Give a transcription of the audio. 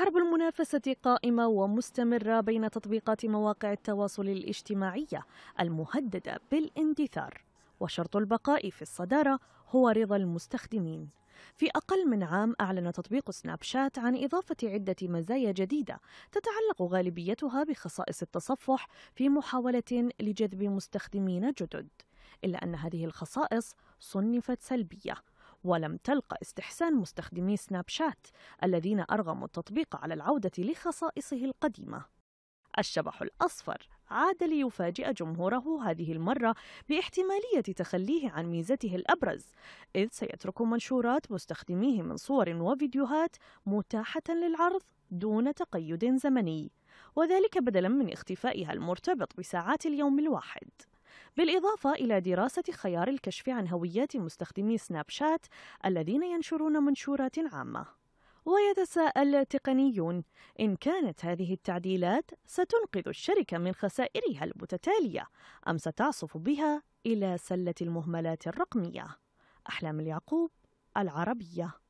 حرب المنافسة قائمة ومستمرة بين تطبيقات مواقع التواصل الاجتماعية المهددة بالاندثار وشرط البقاء في الصدارة هو رضا المستخدمين في أقل من عام أعلن تطبيق سناب شات عن إضافة عدة مزايا جديدة تتعلق غالبيتها بخصائص التصفح في محاولة لجذب مستخدمين جدد إلا أن هذه الخصائص صنفت سلبية ولم تلق استحسان مستخدمي سناب شات الذين أرغموا التطبيق على العودة لخصائصه القديمة الشبح الأصفر عاد ليفاجئ جمهوره هذه المرة باحتمالية تخليه عن ميزته الأبرز، إذ سيترك منشورات مستخدميه من صور وفيديوهات متاحة للعرض دون تقيد زمني، وذلك بدلاً من اختفائها المرتبط بساعات اليوم الواحد. بالإضافة إلى دراسة خيار الكشف عن هويات مستخدمي سناب شات الذين ينشرون منشورات عامة ويتساءل تقنيون إن كانت هذه التعديلات ستنقذ الشركة من خسائرها المتتالية أم ستعصف بها إلى سلة المهملات الرقمية أحلام اليعقوب العربية